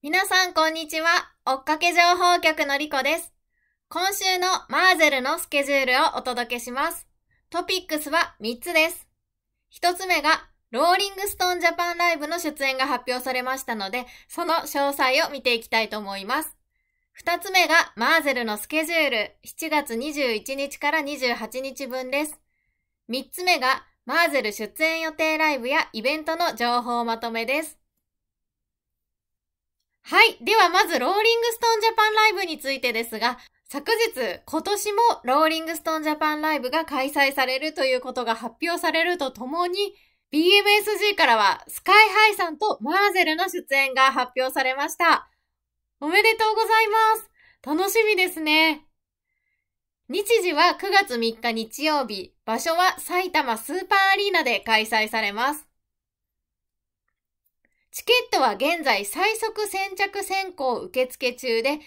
皆さんこんにちは。追っかけ情報局のリコです。今週のマーゼルのスケジュールをお届けします。トピックスは3つです。1つ目が、ローリングストーンジャパンライブの出演が発表されましたので、その詳細を見ていきたいと思います。2つ目が、マーゼルのスケジュール、7月21日から28日分です。3つ目が、マーゼル出演予定ライブやイベントの情報まとめです。はい。ではまず、ローリングストーンジャパンライブについてですが、昨日、今年もローリングストーンジャパンライブが開催されるということが発表されるとともに、BMSG からはスカイハイさんとマーゼルの出演が発表されました。おめでとうございます。楽しみですね。日時は9月3日日曜日、場所は埼玉スーパーアリーナで開催されます。チケットは現在最速先着先行受付中で、7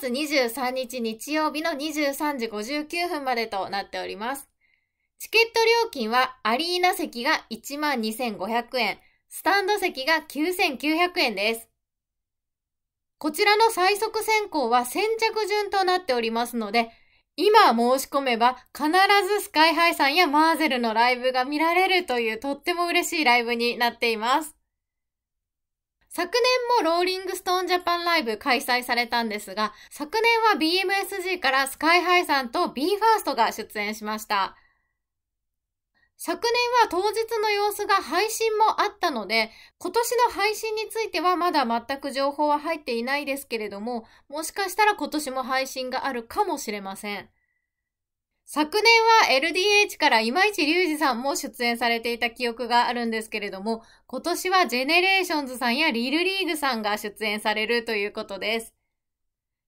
月23日日曜日の23時59分までとなっております。チケット料金はアリーナ席が12,500円、スタンド席が9,900円です。こちらの最速先行は先着順となっておりますので、今申し込めば必ずスカイハイさんやマーゼルのライブが見られるというとっても嬉しいライブになっています。昨年もローリングストーンジャパンライブ開催されたんですが、昨年は BMSG からスカイハイさんと BE:FIRST が出演しました。昨年は当日の様子が配信もあったので、今年の配信についてはまだ全く情報は入っていないですけれども、もしかしたら今年も配信があるかもしれません。昨年は LDH から今市隆二さんも出演されていた記憶があるんですけれども、今年はジェネレーションズさんやリルリーグさんが出演されるということです。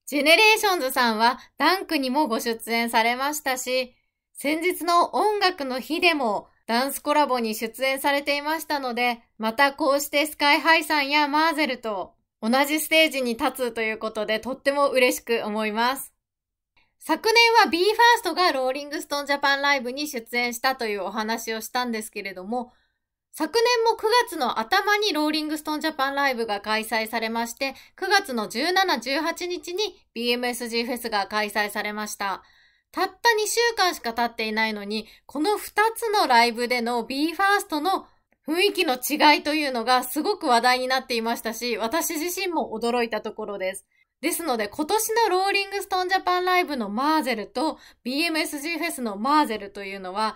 ジェネレーションズさんはダンクにもご出演されましたし、先日の音楽の日でもダンスコラボに出演されていましたので、またこうしてスカイハイさんやマーゼルと同じステージに立つということでとっても嬉しく思います。昨年は BE:FIRST がローリングストーンジャパンライブに出演したというお話をしたんですけれども、昨年も9月の頭にローリングストーンジャパンライブが開催されまして、9月の17、18日に BMSG フェスが開催されました。たった2週間しか経っていないのに、この2つのライブでの BE:FIRST の雰囲気の違いというのがすごく話題になっていましたし、私自身も驚いたところです。ですので、今年のローリングストーンジャパンライブのマーゼルと BMSG フェスのマーゼルというのは、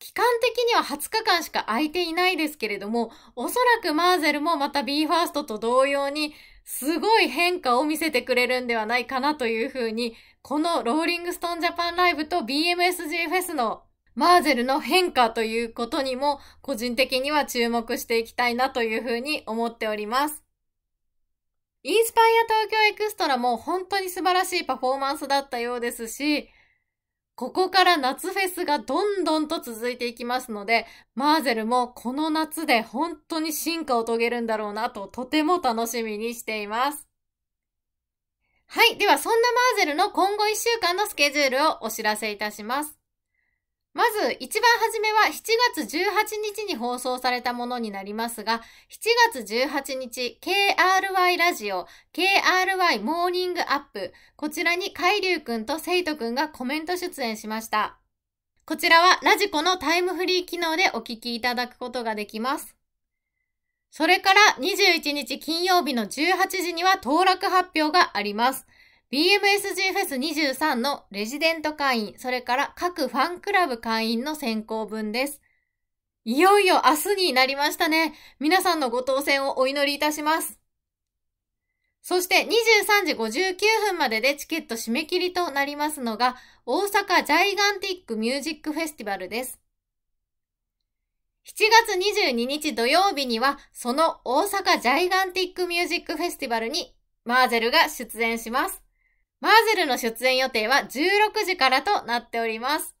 期間的には20日間しか空いていないですけれども、おそらくマーゼルもまた BE:FIRST と同様に、すごい変化を見せてくれるんではないかなというふうに、このローリングストーンジャパンライブと BMSG フェスのマーゼルの変化ということにも個人的には注目していきたいなというふうに思っております。インスパイア東京エクストラも本当に素晴らしいパフォーマンスだったようですし、ここから夏フェスがどんどんと続いていきますので、マーゼルもこの夏で本当に進化を遂げるんだろうなととても楽しみにしています。はい。では、そんなマーゼルの今後1週間のスケジュールをお知らせいたします。まず、一番初めは7月18日に放送されたものになりますが、7月18日、KRY ラジオ、KRY モーニングアップ、こちらに海流くんとセイトくんがコメント出演しました。こちらはラジコのタイムフリー機能でお聞きいただくことができます。それから21日金曜日の18時には登落発表があります。BMSG フェス23のレジデント会員、それから各ファンクラブ会員の選考分です。いよいよ明日になりましたね。皆さんのご当選をお祈りいたします。そして23時59分まででチケット締め切りとなりますのが、大阪ジャイガンティックミュージックフェスティバルです。7月22日土曜日には、その大阪ジャイガンティックミュージックフェスティバルにマーゼルが出演します。マーゼルの出演予定は16時からとなっております。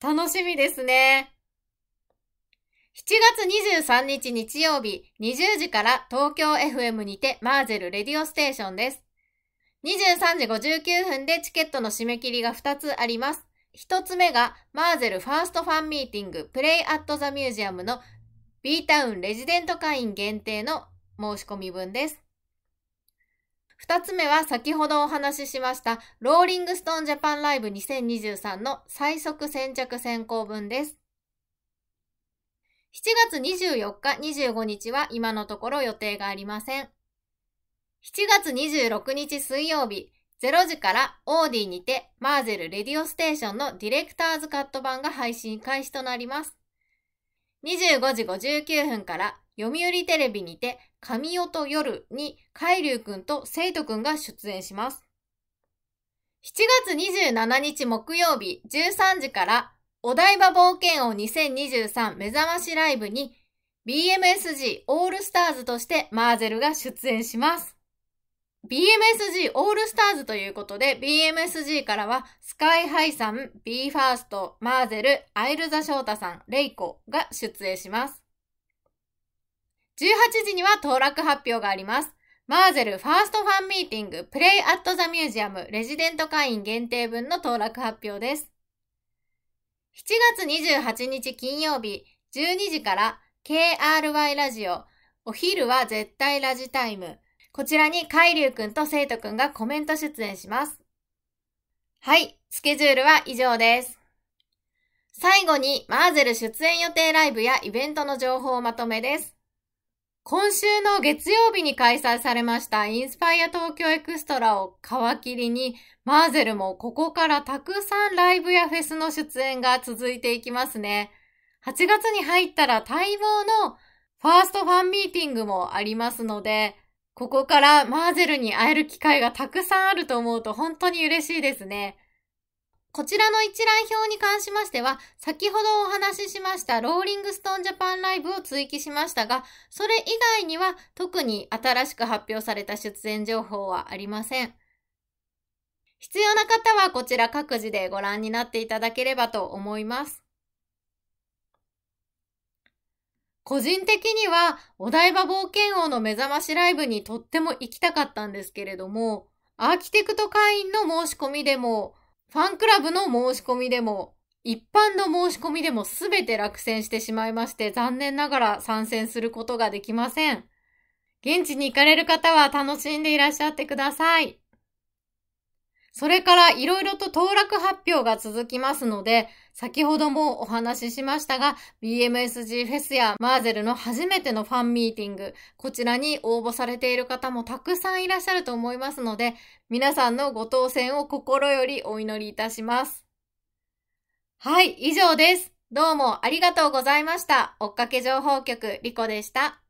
楽しみですね。7月23日日曜日20時から東京 FM にてマーゼルレディオステーションです。23時59分でチケットの締め切りが2つあります。1つ目がマーゼルファーストファンミーティングプレイアットザミュージアムの B タウンレジデント会員限定の申し込み分です。二つ目は先ほどお話ししました、ローリングストーンジャパンライブ2023の最速先着先行分です。7月24日、25日は今のところ予定がありません。7月26日水曜日、0時からオーディにてマーゼルレディオステーションのディレクターズカット版が配信開始となります。25時59分から読売テレビにて神代と夜に海竜くんと生徒くんが出演します。7月27日木曜日13時からお台場冒険王2023目覚ましライブに BMSG オールスターズとしてマーゼルが出演します。BMSG オールスターズということで BMSG からはスカイハイさん、BE:FIRST、マーゼル、アイルザ・ショータさん、レイコが出演します。18時には当落発表があります。マーゼルファーストファンミーティングプレイアットザミュージアムレジデント会員限定分の当落発表です。7月28日金曜日12時から KRY ラジオお昼は絶対ラジタイムこちらに海流くんと生徒くんがコメント出演します。はい、スケジュールは以上です。最後にマーゼル出演予定ライブやイベントの情報をまとめです。今週の月曜日に開催されましたインスパイア東京エクストラを皮切りに、マーゼルもここからたくさんライブやフェスの出演が続いていきますね。8月に入ったら待望のファーストファンミーティングもありますので、ここからマーゼルに会える機会がたくさんあると思うと本当に嬉しいですね。こちらの一覧表に関しましては、先ほどお話ししましたローリングストーンジャパンライブを追記しましたが、それ以外には特に新しく発表された出演情報はありません。必要な方はこちら各自でご覧になっていただければと思います。個人的にはお台場冒険王の目覚ましライブにとっても行きたかったんですけれども、アーキテクト会員の申し込みでもファンクラブの申し込みでも、一般の申し込みでも全て落選してしまいまして、残念ながら参戦することができません。現地に行かれる方は楽しんでいらっしゃってください。それからいろいろと当落発表が続きますので、先ほどもお話ししましたが、BMSG フェスやマーゼルの初めてのファンミーティング、こちらに応募されている方もたくさんいらっしゃると思いますので、皆さんのご当選を心よりお祈りいたします。はい、以上です。どうもありがとうございました。追っかけ情報局、リコでした。